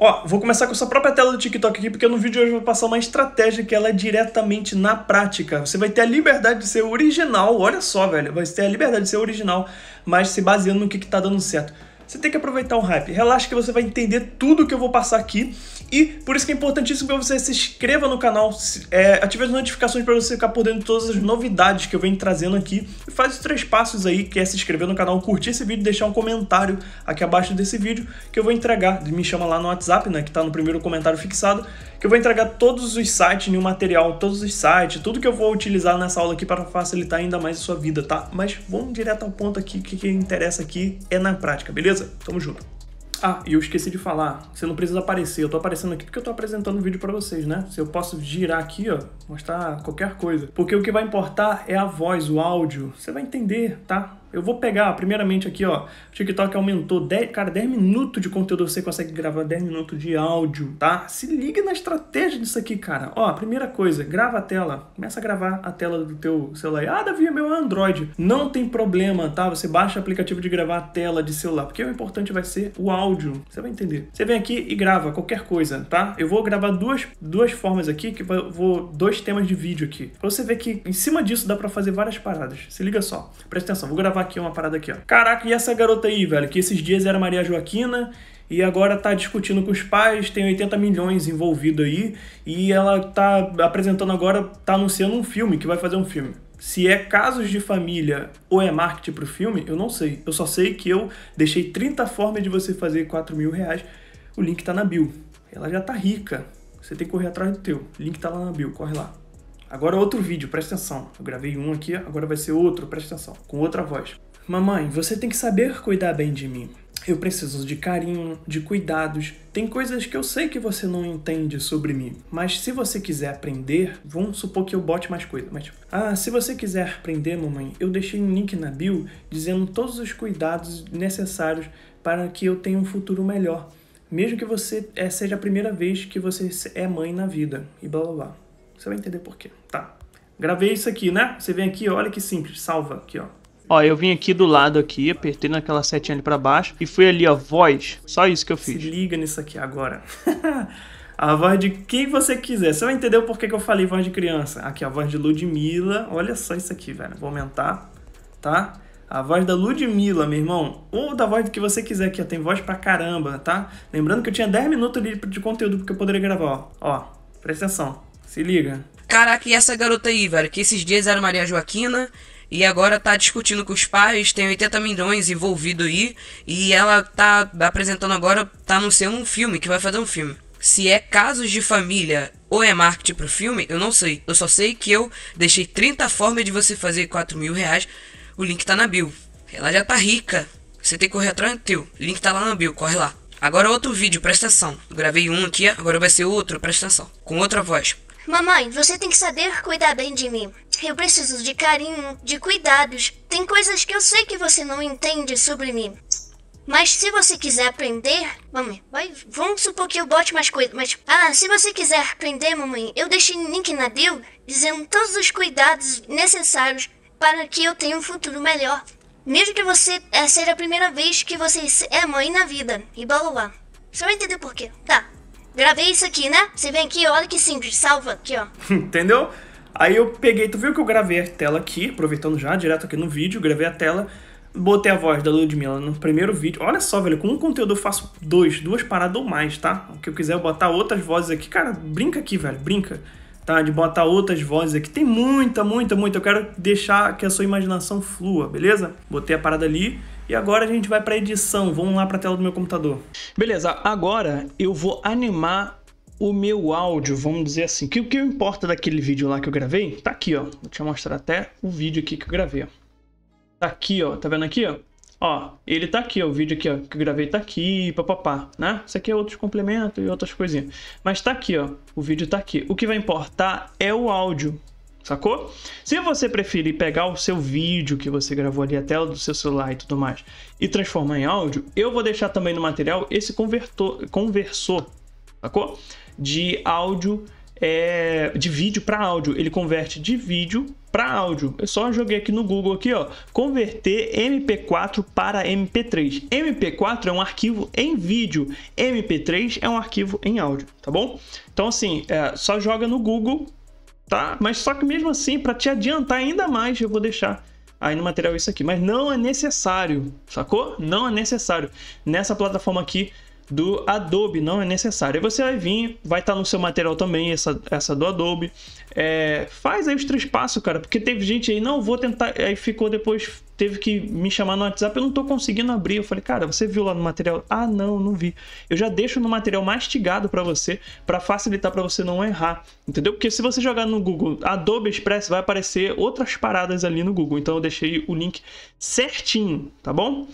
Ó, vou começar com sua própria tela do TikTok aqui, porque no vídeo de hoje eu vou passar uma estratégia que ela é diretamente na prática. Você vai ter a liberdade de ser original, olha só, velho, vai ter a liberdade de ser original, mas se baseando no que, que tá dando certo você tem que aproveitar o hype. Relaxa que você vai entender tudo que eu vou passar aqui. E por isso que é importantíssimo que você se inscreva no canal, é, ative as notificações para você ficar por dentro de todas as novidades que eu venho trazendo aqui. E faz os três passos aí, que é se inscrever no canal, curtir esse vídeo, deixar um comentário aqui abaixo desse vídeo que eu vou entregar. Me chama lá no WhatsApp, né, que está no primeiro comentário fixado que eu vou entregar todos os sites, nenhum material, todos os sites, tudo que eu vou utilizar nessa aula aqui para facilitar ainda mais a sua vida, tá? Mas vamos direto ao ponto aqui, o que, que interessa aqui é na prática, beleza? Tamo junto. Ah, e eu esqueci de falar, você não precisa aparecer, eu tô aparecendo aqui porque eu tô apresentando o vídeo para vocês, né? Se eu posso girar aqui, ó, mostrar qualquer coisa. Porque o que vai importar é a voz, o áudio, você vai entender, tá? Eu vou pegar, primeiramente aqui, ó, o TikTok aumentou 10, cara, 10 minutos de conteúdo, você consegue gravar 10 minutos de áudio, tá? Se liga na estratégia disso aqui, cara. Ó, primeira coisa, grava a tela, começa a gravar a tela do teu celular. Ah, Davi, é meu é Android. Não tem problema, tá? Você baixa o aplicativo de gravar a tela de celular, porque o importante vai ser o áudio. Você vai entender. Você vem aqui e grava qualquer coisa, tá? Eu vou gravar duas, duas formas aqui, que eu vou dois temas de vídeo aqui. Pra você ver que em cima disso dá para fazer várias paradas. Se liga só. Presta atenção, vou gravar gravar aqui uma parada aqui, ó. Caraca, e essa garota aí, velho, que esses dias era Maria Joaquina e agora tá discutindo com os pais, tem 80 milhões envolvido aí, e ela tá apresentando agora, tá anunciando um filme, que vai fazer um filme. Se é casos de família ou é marketing pro filme, eu não sei. Eu só sei que eu deixei 30 formas de você fazer 4 mil reais. O link tá na bio. Ela já tá rica. Você tem que correr atrás do teu. O link tá lá na bio, corre lá. Agora outro vídeo, presta atenção. Eu gravei um aqui, agora vai ser outro, presta atenção, com outra voz. Mamãe, você tem que saber cuidar bem de mim. Eu preciso de carinho, de cuidados. Tem coisas que eu sei que você não entende sobre mim, mas se você quiser aprender, vamos supor que eu bote mais coisa, mas tipo, ah, se você quiser aprender, mamãe, eu deixei um link na bio dizendo todos os cuidados necessários para que eu tenha um futuro melhor, mesmo que você eh, seja a primeira vez que você é mãe na vida e blá blá blá. Você vai entender por quê. Tá. Gravei isso aqui, né? Você vem aqui, olha que simples. Salva aqui, ó. Ó, eu vim aqui do lado aqui, apertei naquela setinha ali para baixo e fui ali, ó, voz. Só isso que eu fiz. Se liga nisso aqui agora. a voz de quem você quiser. Você vai entender o porquê que eu falei voz de criança. Aqui, a voz de Ludmilla. Olha só isso aqui, velho. Vou aumentar, tá? A voz da Ludmilla, meu irmão. Ou da voz que você quiser aqui, ó. Tem voz pra caramba, tá? Lembrando que eu tinha 10 minutos ali de conteúdo que eu poderia gravar, ó. Ó, presta atenção. Se liga. Caraca, e essa garota aí, velho? Que esses dias era Maria Joaquina e agora tá discutindo com os pais, tem 80 milhões envolvido aí. E ela tá apresentando agora, tá anunciando um filme, que vai fazer um filme. Se é casos de família ou é marketing pro filme, eu não sei. Eu só sei que eu deixei 30 formas de você fazer 4 mil reais. O link tá na bio. Ela já tá rica. Você tem que correr atrás do teu. O link tá lá na bio, corre lá. Agora outro vídeo, presta atenção. gravei um aqui, agora vai ser outro, presta atenção. Com outra voz. Mamãe, você tem que saber cuidar bem de mim. Eu preciso de carinho, de cuidados. Tem coisas que eu sei que você não entende sobre mim. Mas se você quiser aprender, mamãe, vai, vamos supor que eu bote mais coisas, mas ah, se você quiser aprender, mamãe, eu deixei um link na bio dizendo todos os cuidados necessários para que eu tenha um futuro melhor. Mesmo que você é eh, ser a primeira vez que você é mãe na vida, e blá blá blá. Você vai entender por quê. Tá, Gravei isso aqui, né? Você vem aqui, olha que simples, salva aqui, ó. Entendeu? Aí eu peguei, tu viu que eu gravei a tela aqui, aproveitando já, direto aqui no vídeo, gravei a tela, botei a voz da Ludmilla no primeiro vídeo. Olha só, velho, com um conteúdo eu faço dois, duas paradas ou mais, tá? O que eu quiser eu botar outras vozes aqui, cara, brinca aqui, velho, brinca. Tá, de botar outras vozes aqui. Tem muita, muita, muita. Eu quero deixar que a sua imaginação flua, beleza? Botei a parada ali e agora a gente vai para edição. Vamos lá para a tela do meu computador. Beleza, agora eu vou animar o meu áudio, vamos dizer assim. O que, que importa daquele vídeo lá que eu gravei? Tá aqui, ó. Vou te mostrar até o vídeo aqui que eu gravei, ó. Tá aqui, ó. Tá vendo aqui, ó? Ó, ele tá aqui, ó. O vídeo aqui, ó, que eu gravei tá aqui, papapá, né? Isso aqui é outros complementos e outras coisinhas. Mas tá aqui, ó. O vídeo tá aqui. O que vai importar é o áudio sacou? Se você preferir pegar o seu vídeo que você gravou ali, a tela do seu celular e tudo mais, e transformar em áudio, eu vou deixar também no material esse convertor, conversor, sacou? De áudio, é, de vídeo para áudio. Ele converte de vídeo para áudio. Eu só joguei aqui no Google aqui, ó, converter MP4 para MP3. MP4 é um arquivo em vídeo, MP3 é um arquivo em áudio, tá bom? Então assim, é, só joga no Google tá? Mas só que mesmo assim, para te adiantar ainda mais, eu vou deixar aí no material isso aqui. Mas não é necessário, sacou? Não é necessário. Nessa plataforma aqui do Adobe, não é necessário. Aí você vai vir, vai estar tá no seu material também, essa, essa do Adobe. É, faz aí os três passos, cara, porque teve gente aí, não, vou tentar. Aí ficou depois, teve que me chamar no WhatsApp, eu não tô conseguindo abrir. Eu falei, cara, você viu lá no material? Ah, não, não vi. Eu já deixo no material mastigado para você, para facilitar para você não errar, entendeu? Porque se você jogar no Google Adobe Express, vai aparecer outras paradas ali no Google. Então eu deixei o link certinho, tá bom?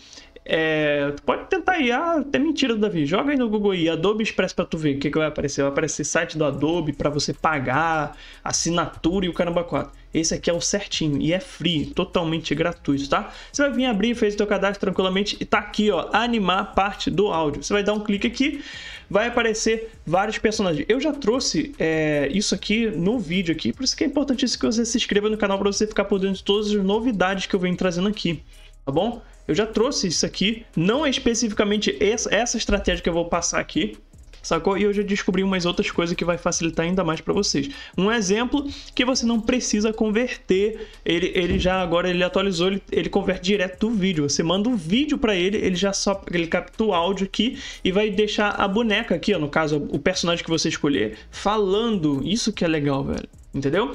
É, tu pode tentar aí, ah, até mentira, Davi. Joga aí no Google aí, Adobe Express pra tu ver o que, que vai aparecer. Vai aparecer site do Adobe para você pagar, assinatura e o caramba 4. Esse aqui é o certinho e é free, totalmente gratuito, tá? Você vai vir abrir, fez o teu cadastro tranquilamente e tá aqui, ó, animar parte do áudio. Você vai dar um clique aqui, vai aparecer vários personagens. Eu já trouxe é, isso aqui no vídeo aqui, por isso que é importantíssimo que você se inscreva no canal para você ficar por dentro de todas as novidades que eu venho trazendo aqui, tá bom? Eu já trouxe isso aqui, não é especificamente essa estratégia que eu vou passar aqui, sacou? E eu já descobri umas outras coisas que vai facilitar ainda mais para vocês. Um exemplo que você não precisa converter, ele, ele já agora ele atualizou, ele, ele converte direto do vídeo. Você manda um vídeo para ele, ele já só ele capta o áudio aqui e vai deixar a boneca aqui, ó, no caso o personagem que você escolher, falando. Isso que é legal, velho entendeu?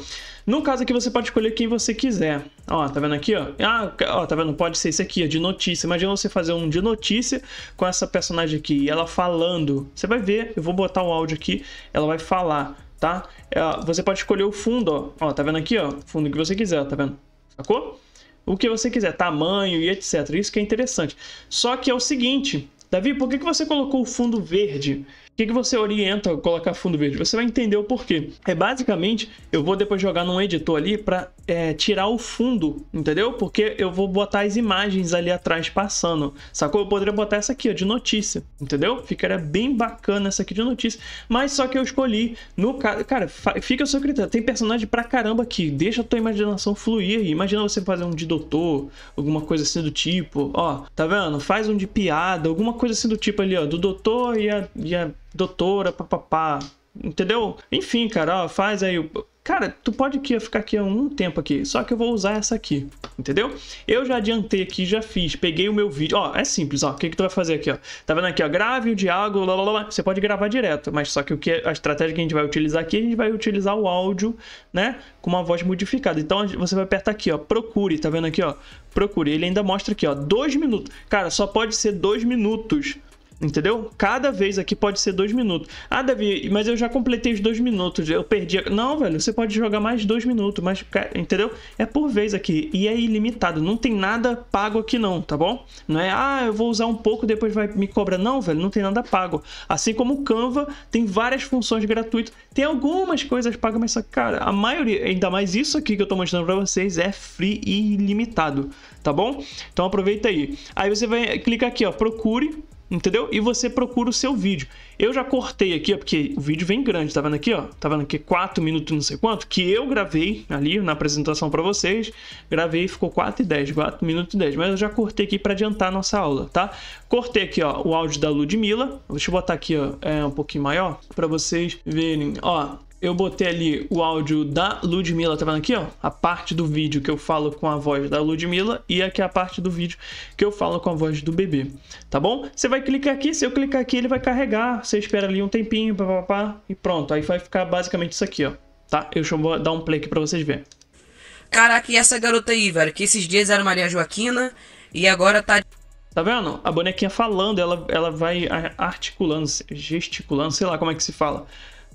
No caso aqui, você pode escolher quem você quiser. Ó, tá vendo aqui, ó? Ah, ó, tá vendo? Pode ser esse aqui, ó, de notícia. Imagina você fazer um de notícia com essa personagem aqui e ela falando. Você vai ver, eu vou botar um áudio aqui, ela vai falar, tá? É, você pode escolher o fundo, ó. Ó, tá vendo aqui, ó? fundo que você quiser, tá vendo? Sacou? O que você quiser, tamanho e etc. Isso que é interessante. Só que é o seguinte, Davi, por que, que você colocou o fundo verde? que, que você orienta a colocar fundo verde? Você vai entender o porquê. É basicamente, eu vou depois jogar num editor ali para é, tirar o fundo, entendeu? Porque eu vou botar as imagens ali atrás passando, sacou? Eu poderia botar essa aqui, ó, de notícia, entendeu? Ficaria bem bacana essa aqui de notícia. Mas só que eu escolhi, no caso, cara, fica o seu critério. Tem personagem pra caramba aqui, deixa a tua imaginação fluir aí. Imagina você fazer um de doutor, alguma coisa assim do tipo, ó, tá vendo? Faz um de piada, alguma coisa assim do tipo ali, ó, do doutor e a, e a doutora, papapá, entendeu? Enfim, cara, ó, faz aí cara, tu pode aqui, ficar aqui um tempo aqui, só que eu vou usar essa aqui, entendeu? Eu já adiantei aqui, já fiz, peguei o meu vídeo, ó, é simples, ó, o que que tu vai fazer aqui, ó? Tá vendo aqui, ó, grave o diálogo, lá, lá, lá, você pode gravar direto, mas só que o que a estratégia que a gente vai utilizar aqui, a gente vai utilizar o áudio, né, com uma voz modificada. Então você vai apertar aqui, ó, procure, tá vendo aqui, ó, procure, ele ainda mostra aqui, ó, dois minutos. Cara, só pode ser dois minutos, Entendeu? Cada vez aqui pode ser dois minutos. Ah, Davi, mas eu já completei os dois minutos. Eu perdi. A... Não, velho, você pode jogar mais dois minutos, Mas, Entendeu? É por vez aqui. E é ilimitado. Não tem nada pago aqui, não, tá bom? Não é, ah, eu vou usar um pouco, depois vai me cobrar. Não, velho, não tem nada pago. Assim como o Canva tem várias funções gratuitas. Tem algumas coisas pagas, mas, cara, a maioria, ainda mais isso aqui que eu tô mostrando pra vocês, é free e ilimitado, tá bom? Então aproveita aí. Aí você vai clicar aqui, ó, procure entendeu? E você procura o seu vídeo. Eu já cortei aqui, ó, porque o vídeo vem grande, tá vendo aqui, ó? Tá vendo aqui 4 minutos não sei quanto, que eu gravei ali na apresentação para vocês, gravei e ficou 4 e 10, 4 minutos e 10, mas eu já cortei aqui para adiantar a nossa aula, tá? Cortei aqui, ó, o áudio da Ludmilla, deixa eu botar aqui, ó, é um pouquinho maior, para vocês verem, ó, eu botei ali o áudio da Ludmilla, tá vendo aqui, ó? A parte do vídeo que eu falo com a voz da Ludmilla e aqui a parte do vídeo que eu falo com a voz do bebê, tá bom? Você vai clicar aqui, se eu clicar aqui ele vai carregar, você espera ali um tempinho, papapá, e pronto. Aí vai ficar basicamente isso aqui, ó, tá? Eu vou dar um play aqui pra vocês verem. Caraca, e essa garota aí, velho, que esses dias era Maria Joaquina e agora tá... Tá vendo? A bonequinha falando, ela, ela vai articulando, gesticulando, sei lá como é que se fala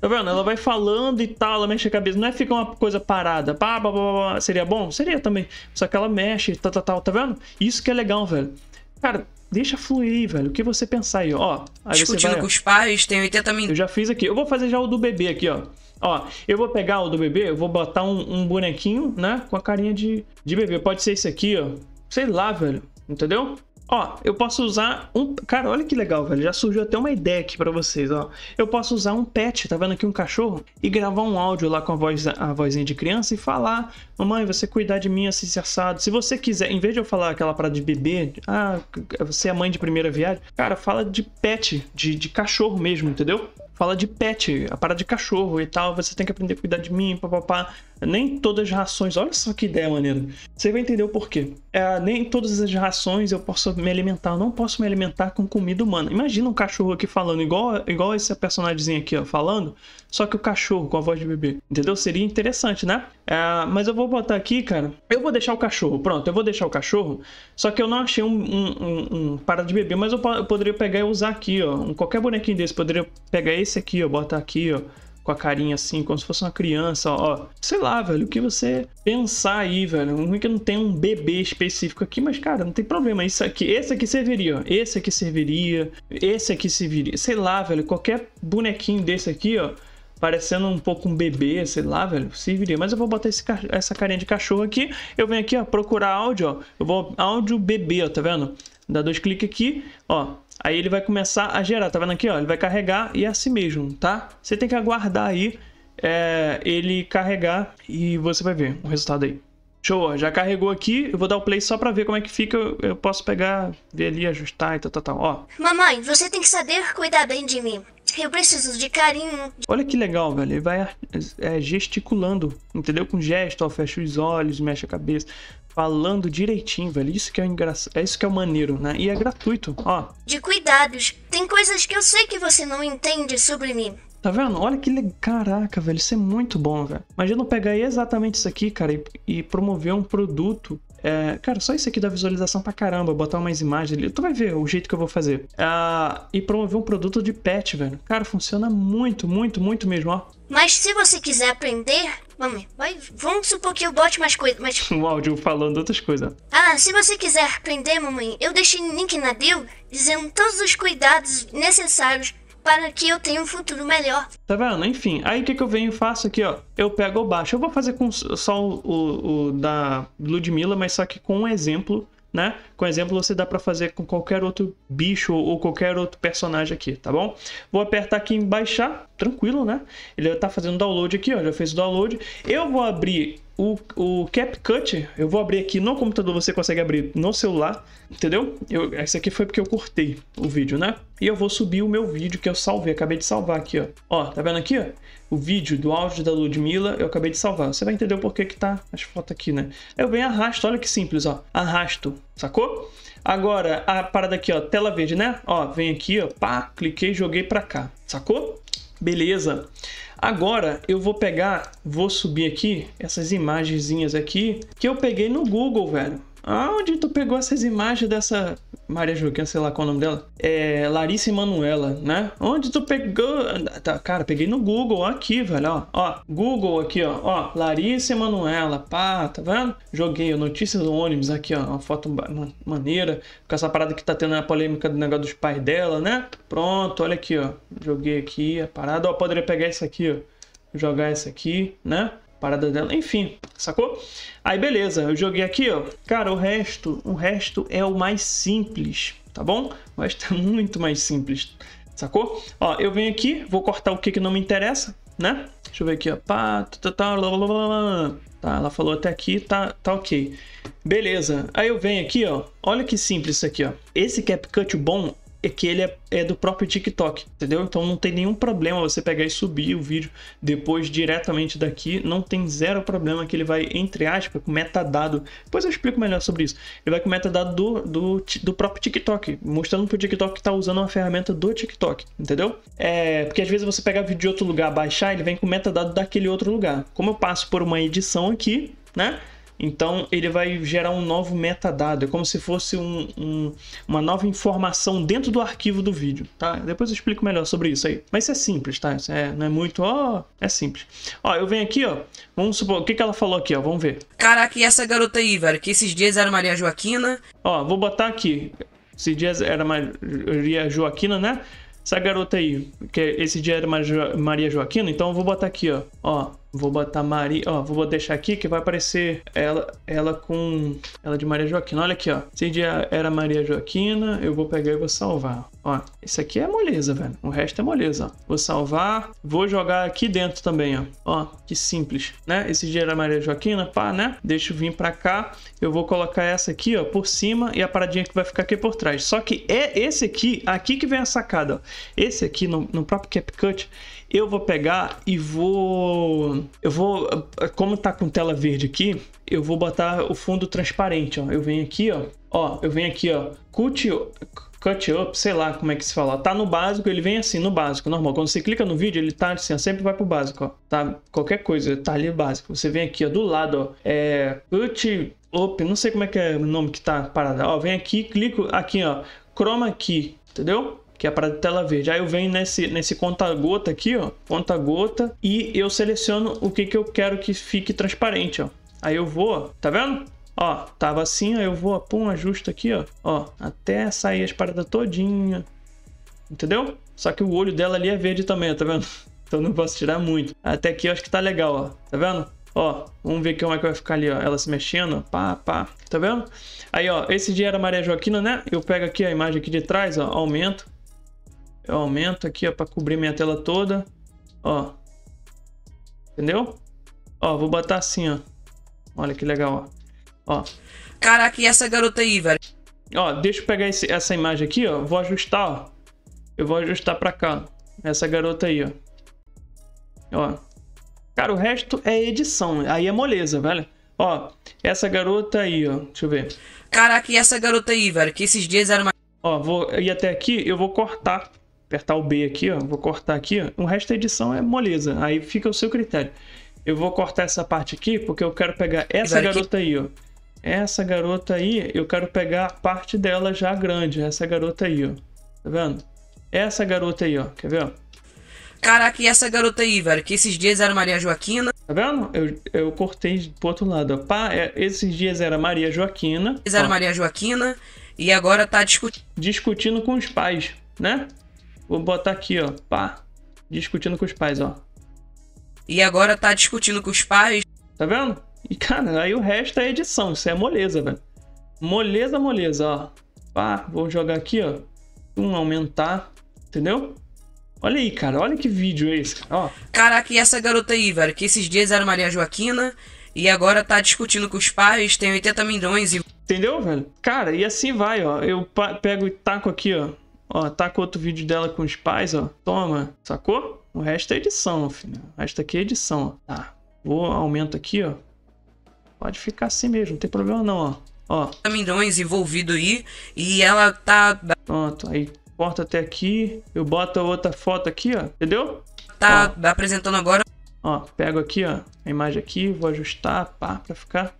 Tá vendo? Ela vai falando e tal, ela mexe a cabeça. Não é fica uma coisa parada. Pá, pá, pá, pá. Seria bom? Seria também. Só que ela mexe, tal, tá, tal, tá, tal. Tá vendo? Isso que é legal, velho. Cara, deixa fluir, velho. O que você pensar aí, ó. Aí Discutindo vai, com ó. os pais, tem 80 minutos. Eu já fiz aqui. Eu vou fazer já o do bebê aqui, ó. Ó, eu vou pegar o do bebê, eu vou botar um, um bonequinho, né? Com a carinha de, de bebê. Pode ser esse aqui, ó. Sei lá, velho. Entendeu? Ó, eu posso usar um. Cara, olha que legal, velho. Já surgiu até uma ideia aqui pra vocês, ó. Eu posso usar um pet, tá vendo aqui um cachorro? E gravar um áudio lá com a, voz, a vozinha de criança e falar: Mamãe, você cuidar de mim assim, assado. Se você quiser, em vez de eu falar aquela parada de bebê, ah, você é mãe de primeira viagem, cara, fala de pet, de, de cachorro mesmo, entendeu? Fala de pet, a parada de cachorro e tal. Você tem que aprender a cuidar de mim, papapá nem todas as rações, olha só que ideia maneira. Você vai entender o porquê. É, nem todas as rações eu posso me alimentar, eu não posso me alimentar com comida humana. Imagina um cachorro aqui falando, igual, igual esse personagem aqui, ó, falando, só que o cachorro com a voz de bebê. Entendeu? Seria interessante, né? É, mas eu vou botar aqui, cara. Eu vou deixar o cachorro, pronto, eu vou deixar o cachorro. Só que eu não achei um, um, um, um para de bebê, mas eu, eu, poderia pegar e usar aqui, ó. Um, qualquer bonequinho desse, poderia pegar esse aqui, ó, botar aqui, ó com a carinha assim, como se fosse uma criança, ó. Sei lá, velho, o que você pensar aí, velho. Não é que não tem um bebê específico aqui, mas, cara, não tem problema. Isso aqui, esse aqui serviria, ó. Esse aqui serviria, esse aqui serviria. Sei lá, velho, qualquer bonequinho desse aqui, ó parecendo um pouco um bebê, sei lá, velho, serviria. Mas eu vou botar esse, essa carinha de cachorro aqui. Eu venho aqui, ó, procurar áudio, ó. Eu vou áudio bebê, ó, tá vendo? Dá dois cliques aqui, ó. Aí ele vai começar a gerar, tá vendo aqui? Ó? Ele vai carregar e é assim mesmo, tá? Você tem que aguardar aí é, ele carregar e você vai ver o resultado aí. Show, já carregou aqui, eu vou dar o play só pra ver como é que fica, eu, eu posso pegar, ver ali, ajustar e tal, tal, tal, ó. Mamãe, você tem que saber cuidar bem de mim. Eu preciso de carinho. Olha que legal, velho, ele vai é, gesticulando, entendeu? Com gesto, ó, fecha os olhos, mexe a cabeça falando direitinho, velho. Isso que é engraçado, é isso que é o maneiro, né? E é gratuito, ó. De cuidados, tem coisas que eu sei que você não entende sobre mim. Tá vendo? Olha que legal. Caraca, velho, isso é muito bom, velho. Imagina eu pegar exatamente isso aqui, cara, e, e promover um produto é, cara, só isso aqui da visualização pra caramba, botar umas imagens ali. Tu vai ver o jeito que eu vou fazer. Ah, e promover um produto de pet, velho. Cara, funciona muito, muito, muito mesmo, ó. Mas se você quiser aprender, Vamos, vai, vamos supor que eu bote mais coisas, mas... Um áudio falando outras coisas. Ah, se você quiser aprender, mamãe, eu deixei um link na bio dizendo todos os cuidados necessários para que eu tenha um futuro melhor. Tá vendo? Enfim, aí o que, que eu venho e faço aqui, ó? Eu pego o baixo. Eu vou fazer com só o, o, o da Ludmilla, mas só que com um exemplo né? Com exemplo, você dá para fazer com qualquer outro bicho ou qualquer outro personagem aqui, tá bom? Vou apertar aqui em baixar, tranquilo, né? Ele tá fazendo download aqui, ó, já fez o download. Eu vou abrir o, o CapCut, eu vou abrir aqui no computador, você consegue abrir no celular, entendeu? Eu, esse aqui foi porque eu cortei o vídeo, né? E eu vou subir o meu vídeo que eu salvei, acabei de salvar aqui, ó. Ó, tá vendo aqui, ó? o vídeo do áudio da Ludmilla, eu acabei de salvar. Você vai entender o porquê que tá as fotos aqui, né? Eu venho arrasto, olha que simples, ó. Arrasto, sacou? Agora, a parada aqui, ó, tela verde, né? Ó, vem aqui, ó, pá, cliquei, joguei pra cá, sacou? Beleza. Agora eu vou pegar, vou subir aqui essas imagenzinhas aqui que eu peguei no Google, velho. Aonde tu pegou essas imagens dessa Maria Joaquina, sei lá qual é o nome dela. É Larissa Manuela, né? Onde tu pegou? Tá, cara, peguei no Google aqui, velho, ó. Ó, Google aqui, ó. Ó, Larissa Manuela, pá, tá vendo? Joguei notícias do ônibus aqui, ó. Uma foto maneira. Com essa parada que tá tendo a polêmica do negócio dos pais dela, né? Pronto, olha aqui, ó. Joguei aqui a parada. Ó, poderia pegar isso aqui, ó. Jogar isso aqui, né? parada dela, enfim, sacou? Aí beleza, eu joguei aqui, ó. Cara, o resto, o resto é o mais simples, tá bom? O resto é muito mais simples, sacou? Ó, eu venho aqui, vou cortar o que que não me interessa, né? Deixa eu ver aqui, ó. Pá, tá, tá, blá, tá, blá, blá, tá, ela falou até aqui, tá, tá ok. Beleza. Aí eu venho aqui, ó. Olha que simples isso aqui, ó. Esse CapCut bom é que ele é, é, do próprio TikTok, entendeu? Então não tem nenhum problema você pegar e subir o vídeo depois diretamente daqui, não tem zero problema que ele vai, entre aspas, com metadado. Depois eu explico melhor sobre isso. Ele vai com metadado do, do, do próprio TikTok, mostrando pro TikTok que tá usando uma ferramenta do TikTok, entendeu? É, porque às vezes você pegar vídeo de outro lugar, baixar, ele vem com metadado daquele outro lugar. Como eu passo por uma edição aqui, né? Então ele vai gerar um novo metadado, é como se fosse um, um, uma nova informação dentro do arquivo do vídeo, tá? Depois eu explico melhor sobre isso aí. Mas isso é simples, tá? Isso é, não é muito, ó, oh, é simples. Ó, eu venho aqui, ó, vamos supor, o que, que ela falou aqui, ó, vamos ver. Caraca, e essa garota aí, velho, que esses dias era Maria Joaquina. Ó, vou botar aqui, esses dias era Maria Joaquina, né? Essa garota aí, que esse dia era Maria Joaquina, então eu vou botar aqui, ó, ó, Vou botar Maria, ó, vou deixar aqui que vai aparecer ela, ela com ela de Maria Joaquina. Olha aqui, ó. Esse dia era Maria Joaquina, eu vou pegar e vou salvar. Ó, isso aqui é moleza, velho. O resto é moleza, ó. Vou salvar, vou jogar aqui dentro também, ó. Ó, que simples, né? Esse dia era Maria Joaquina, pá, né? Deixa eu vir pra cá, eu vou colocar essa aqui, ó, por cima e a paradinha que vai ficar aqui por trás. Só que é esse aqui, aqui que vem a sacada, ó. Esse aqui, no, no próprio CapCut, eu vou pegar e vou eu vou, eh, como tá com tela verde aqui, eu vou botar o fundo transparente, ó. Eu venho aqui, ó. Ó, eu venho aqui, ó. Cut, cut up, sei lá como é que se fala. Tá no básico, ele vem assim, no básico, normal. Quando você clica no vídeo, ele tá assim, ó, sempre vai pro básico, ó. Tá? Qualquer coisa, tá ali básico. Você vem aqui, ó, do lado, ó. É. Cut up, não sei como é que é o nome que tá parado. Ó, vem aqui, clico aqui, ó. Chroma key, entendeu? que é a parada de tela verde. Aí eu venho nesse, nesse conta-gota aqui, ó, conta-gota, e eu seleciono o que, que eu quero que fique transparente, ó. Aí eu vou, tá vendo? Ó, tava assim, aí eu vou, pum, ajusto aqui, ó, ó, até sair as paradas todinha, entendeu? Só que o olho dela ali é verde também, tá vendo? Então não posso tirar muito. Até aqui eu acho que tá legal, ó, tá vendo? Ó, vamos ver como é que vai ficar ali, ó. Ela se mexendo, pá, pá. Tá vendo? Aí, ó, esse dia era Maria Joaquina, né? Eu pego aqui a imagem aqui de trás, ó, aumento. Eu aumento aqui, ó, para cobrir minha tela toda. Ó. Entendeu? Ó, vou botar assim, ó. Olha que legal, ó. Ó. Caraca, e essa garota aí, velho? Ó, deixa eu pegar esse, essa imagem aqui, ó. Vou ajustar, ó. Eu vou ajustar pra cá. Essa garota aí, ó. Ó. Cara, o resto é edição. Aí é moleza, velho. Ó, essa garota aí, ó. Deixa eu ver. Caraca, e essa garota aí, velho? Que esses dias era uma... Ó, vou ir até aqui, eu vou cortar apertar o B aqui, ó, vou cortar aqui, ó. o resto da edição é moleza, aí fica o seu critério. Eu vou cortar essa parte aqui porque eu quero pegar essa Agora garota que... aí, ó. Essa garota aí, eu quero pegar a parte dela já grande, essa garota aí, ó. Tá vendo? Essa garota aí, ó. Quer ver, ó? Caraca, e essa garota aí, velho? Que esses dias era Maria Joaquina. Tá vendo? Eu, eu cortei pro outro lado, ó. Pá, é, esses dias era Maria Joaquina. Esses era Maria Joaquina. E agora tá discutindo. Discutindo com os pais, né? Vou botar aqui, ó, pá, discutindo com os pais, ó. E agora tá discutindo com os pais. Tá vendo? E, cara, aí o resto é edição, isso é moleza, velho. Moleza, moleza, ó. Pá, vou jogar aqui, ó. Um aumentar, entendeu? Olha aí, cara, olha que vídeo é esse, ó. Caraca, e essa garota aí, velho, que esses dias era Maria Joaquina e agora tá discutindo com os pais, tem 80 milhões e... Entendeu, velho? Cara, e assim vai, ó. Eu pego e taco aqui, ó. Ó, tá com outro vídeo dela com os pais, ó. Toma, sacou? O resto é edição, filho. O resto aqui é edição, ó. Tá. Vou, aumento aqui, ó. Pode ficar assim mesmo, não tem problema não, ó. Ó. Caminhões envolvido aí e ela tá... Pronto, aí corta até aqui. Eu boto outra foto aqui, ó. Entendeu? Tá ó. apresentando agora. Ó, pego aqui, ó. A imagem aqui, vou ajustar, pá, pra ficar,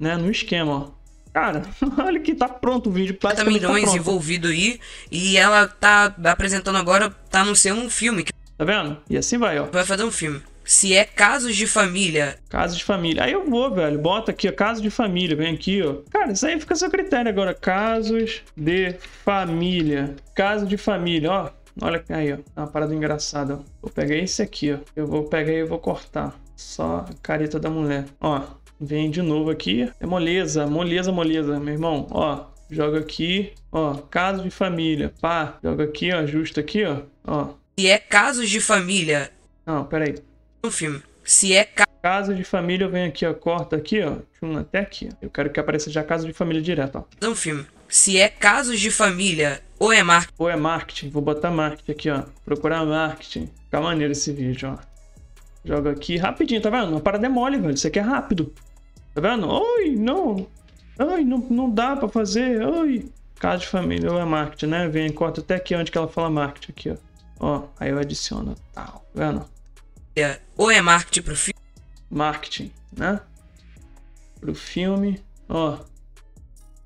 né, no esquema, ó. Cara, olha que tá pronto o vídeo. 40 tá milhões tá envolvido aí. E ela tá apresentando agora, tá não ser um filme. Tá vendo? E assim vai, ó. Vai fazer um filme. Se é casos de família. Casos de família. Aí eu vou, velho. Bota aqui, ó. Casos de família. Vem aqui, ó. Cara, isso aí fica a seu critério agora. Casos de família. Caso de família, ó. Olha aí, ó. Tá uma parada engraçada, ó. Vou pegar esse aqui, ó. Eu vou pegar e vou cortar. Só a careta da mulher. Ó, Vem de novo aqui. É moleza, moleza, moleza, meu irmão. Ó, joga aqui, ó, caso de família. Pá, joga aqui, ó, Ajusta aqui, ó. ó. Se é casos de família. Não, peraí. Um filme. Se é ca... caso de família, eu venho aqui, ó, corta aqui, ó. até aqui. Eu quero que apareça já caso de família direto, ó. Um filme. Se é casos de família, ou é marketing. Ou é marketing. Vou botar marketing aqui, ó. Procurar marketing. Fica maneiro esse vídeo, ó. Joga aqui rapidinho, tá vendo? Uma parada é mole, velho. Isso aqui é rápido. Tá vendo? Oi, não. Ai, não, não dá pra fazer. Oi. Casa de família, ou é marketing, né? Vem, corta até aqui onde que ela fala marketing aqui, ó. Ó, aí eu adiciono tal, tá vendo? É, ou é marketing pro filme? Marketing, né? Pro filme, ó.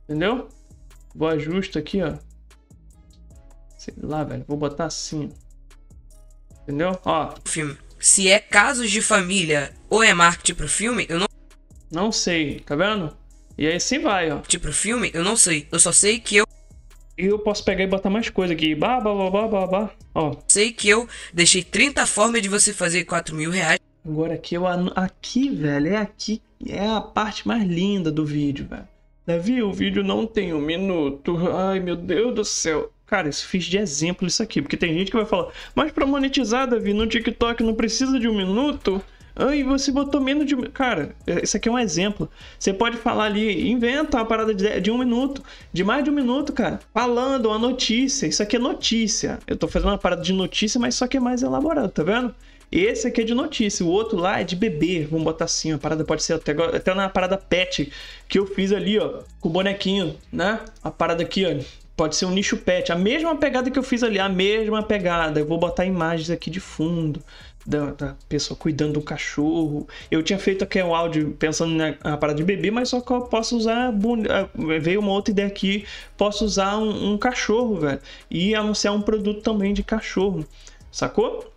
Entendeu? Vou ajustar aqui, ó. Sei lá, velho. Vou botar assim. Entendeu? Ó. Filme. Se é casos de família ou é marketing pro filme, eu não. Não sei, tá vendo? E aí sim vai, ó. Tipo, filme, eu não sei. Eu só sei que eu. Eu posso pegar e botar mais coisa aqui. Bah, bah, bah, bah, bah, bah. Ó. Sei que eu deixei 30 formas de você fazer 4 mil reais. Agora aqui eu. Aqui, velho, é aqui. É a parte mais linda do vídeo, velho. Davi, o vídeo não tem um minuto. Ai, meu Deus do céu. Cara, isso fiz de exemplo isso aqui, porque tem gente que vai falar, mas para monetizar, Davi, no TikTok não precisa de um minuto? Ai, você botou menos de. Cara, isso aqui é um exemplo. Você pode falar ali, inventa uma parada de, de um minuto, de mais de um minuto, cara, falando uma notícia. Isso aqui é notícia. Eu tô fazendo uma parada de notícia, mas só que é mais elaborado, tá vendo? Esse aqui é de notícia, o outro lá é de bebê. Vamos botar assim, a parada pode ser até, até na parada pet que eu fiz ali, ó, com o bonequinho, né? A parada aqui, ó, pode ser um nicho pet. A mesma pegada que eu fiz ali, a mesma pegada. Eu vou botar imagens aqui de fundo. Da, da, pessoa cuidando do cachorro. Eu tinha feito aqui um áudio pensando na, na parada de bebê, mas só que eu posso usar. Ah, veio uma outra ideia aqui. Posso usar um, um cachorro, velho. E anunciar um produto também de cachorro. Sacou?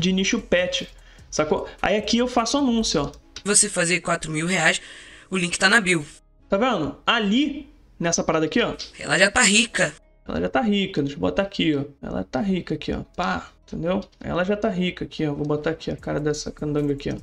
de nicho pet, sacou? Aí aqui eu faço anúncio, ó. Você fazer 4 mil reais, o link tá na bio. Tá vendo? Ali, nessa parada aqui, ó. Ela já tá rica. Ela já tá rica, deixa eu botar aqui, ó. Ela tá rica aqui, ó. Pá, entendeu? Ela já tá rica aqui, ó. Vou botar aqui a cara dessa candanga aqui, ó.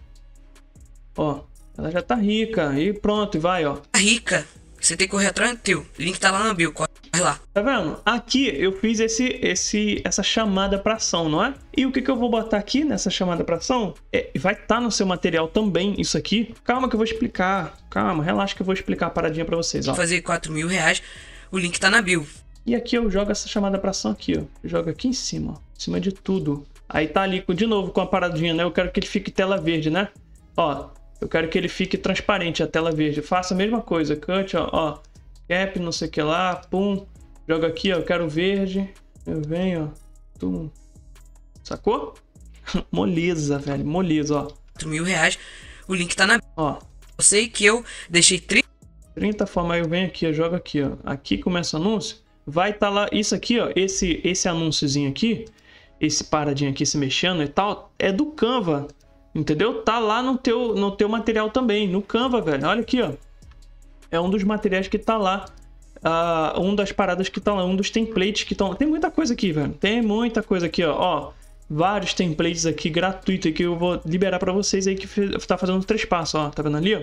Ó, ela já tá rica. E pronto, e vai, ó. Tá rica. Você tem que correr atrás do teu. Link tá lá na bio, corre lá. Tá vendo? Aqui eu fiz esse, esse, essa chamada para ação, não é? E o que, que eu vou botar aqui nessa chamada para ação? É, vai estar tá no seu material também isso aqui. Calma que eu vou explicar. Calma, relaxa que eu vou explicar a paradinha para vocês. Vou Fazer 4 mil reais, o link tá na bio. E aqui eu jogo essa chamada para ação aqui, ó. Jogo aqui em cima, ó. Em cima de tudo. Aí tá ali de novo com a paradinha, né? Eu quero que ele fique tela verde, né? Ó, eu quero que ele fique transparente, a tela verde. Faça a mesma coisa, cut, ó, ó cap, não sei o que lá, pum. Joga aqui, ó, eu quero verde. Eu venho, ó, tum. Sacou? moleza, velho, moleza, ó. 4 mil reais, o link tá na... Ó. Eu sei que eu deixei 30... 30 formas, eu venho aqui, eu jogo aqui, ó. Aqui começa o anúncio, vai estar tá lá, isso aqui, ó, esse, esse anúnciozinho aqui, esse paradinho aqui se mexendo e tal, é do Canva. Entendeu? Tá lá no teu, no teu material também, no Canva, velho. Olha aqui, ó. É um dos materiais que tá lá. Uh, um das paradas que tá lá, um dos templates que estão lá. Tem muita coisa aqui, velho. Tem muita coisa aqui, ó. ó vários templates aqui gratuitos que eu vou liberar para vocês aí que tá fazendo três passos, ó. Tá vendo ali, ó?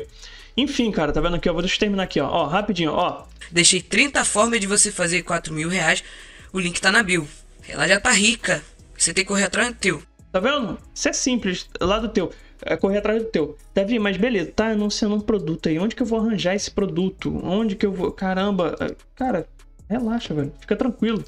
Enfim, cara, tá vendo aqui, ó? Vou deixa eu terminar aqui, ó. Ó, rapidinho, ó. Deixei 30 formas de você fazer 4 mil reais. O link tá na bio. Ela já tá rica. Você tem que correr atrás do teu. Tá vendo? Isso é simples, lá do teu. É correr atrás do teu. Davi, mas beleza, tá anunciando um produto aí. Onde que eu vou arranjar esse produto? Onde que eu vou. Caramba, é, cara, relaxa, velho. Fica tranquilo.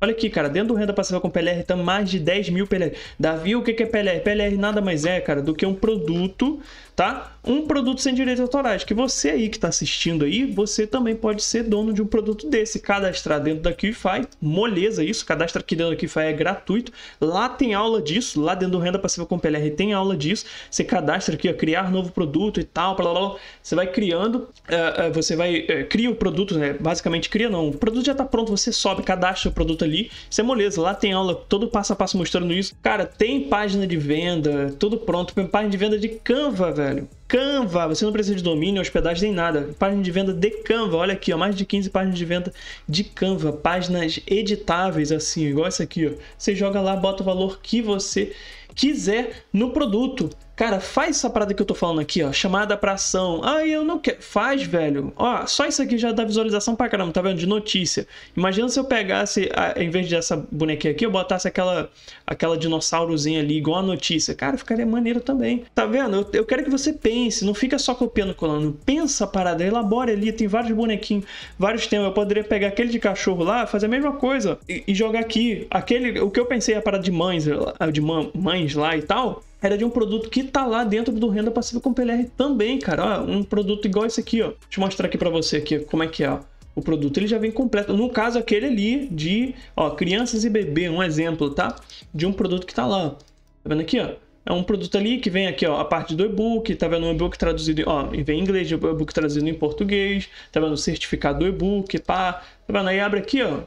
Olha aqui, cara, dentro do renda passiva com PLR tá mais de 10 mil PLR. Davi, o que é PLR? PLR nada mais é, cara, do que um produto tá? Um produto sem direitos autorais, que você aí que está assistindo aí, você também pode ser dono de um produto desse, cadastrar dentro da QFI, moleza isso, cadastra aqui dentro da QFI é gratuito, lá tem aula disso, lá dentro do Renda Passiva com PLR tem aula disso, você cadastra aqui, ó, criar novo produto e tal, blá, blá, blá. você vai criando, uh, uh, você vai, uh, cria o produto, né? basicamente cria não, o produto já está pronto, você sobe, cadastra o produto ali, isso é moleza, lá tem aula, todo passo a passo mostrando isso, cara, tem página de venda, tudo pronto, tem página de venda de Canva, velho, velho. Canva, você não precisa de domínio, hospedagem nem nada. Página de venda de Canva, olha aqui, ó, mais de 15 páginas de venda de Canva, páginas editáveis assim, igual essa aqui, ó. Você joga lá, bota o valor que você quiser no produto. Cara, faz essa parada que eu tô falando aqui, ó. Chamada pra ação. Ah, eu não quero. Faz, velho. Ó, só isso aqui já dá visualização pra caramba, tá vendo? De notícia. Imagina se eu pegasse, em vez dessa bonequinha aqui, eu botasse aquela, aquela dinossaurozinha ali, igual a notícia. Cara, ficaria maneiro também. Tá vendo? Eu, eu quero que você pense, não fica só copiando e colando. Pensa a parada, elabora ali. Tem vários bonequinhos, vários temas. Eu poderia pegar aquele de cachorro lá, fazer a mesma coisa e, e jogar aqui. Aquele, o que eu pensei, a parada de mães, de mães lá e tal era de um produto que tá lá dentro do Renda Passiva com PLR também, cara. Ó, um produto igual esse aqui, ó. Deixa eu mostrar aqui para você aqui como é que é, ó. O produto ele já vem completo. No caso, aquele ali de ó, crianças e bebê, um exemplo, tá? De um produto que tá lá. Ó. Tá vendo aqui, ó? É um produto ali que vem aqui, ó, a parte do e-book, tá vendo o e-book traduzido, ó, vem em inglês, o e-book traduzido em português, tá vendo certificado do e-book, pá, tá vendo? Aí abre aqui, ó,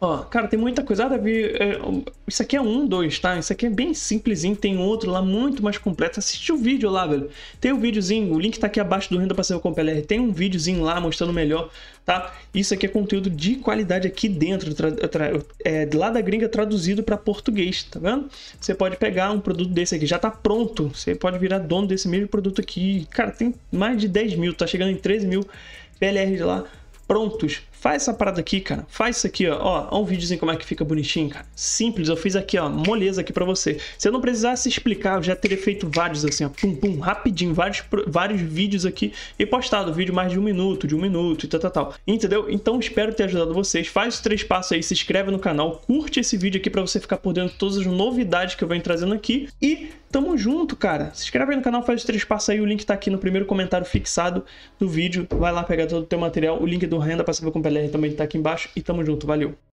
Ó, cara, tem muita coisa. Ah, Davi, é, isso aqui é um, dois, tá? Isso aqui é bem simplesinho, tem outro lá muito mais completo. Assiste o vídeo lá, velho. Tem o um videozinho, o link tá aqui abaixo do Renda Passiva com PLR. Tem um videozinho lá mostrando melhor, tá? Isso aqui é conteúdo de qualidade aqui dentro, é, lá da gringa traduzido para português, tá vendo? Você pode pegar um produto desse aqui, já tá pronto. Você pode virar dono desse mesmo produto aqui. Cara, tem mais de 10 mil, tá chegando em 13 mil PLRs lá prontos Faz essa parada aqui, cara. Faz isso aqui, ó. Ó, um videozinho como é que fica bonitinho, cara. Simples, eu fiz aqui, ó, moleza aqui pra você. Se eu não precisasse explicar, eu já teria feito vários assim, ó, pum, pum, rapidinho, vários, vários vídeos aqui e postado vídeo mais de um minuto, de um minuto e tal, tal, tal. Entendeu? Então, espero ter ajudado vocês. Faz os três passos aí, se inscreve no canal, curte esse vídeo aqui pra você ficar por dentro de todas as novidades que eu venho trazendo aqui e tamo junto, cara. Se inscreve aí no canal, faz os três passos aí, o link tá aqui no primeiro comentário fixado do vídeo. Vai lá pegar todo o teu material, o link do Renda pra saber comprar PLR também tá aqui embaixo e tamo junto, valeu!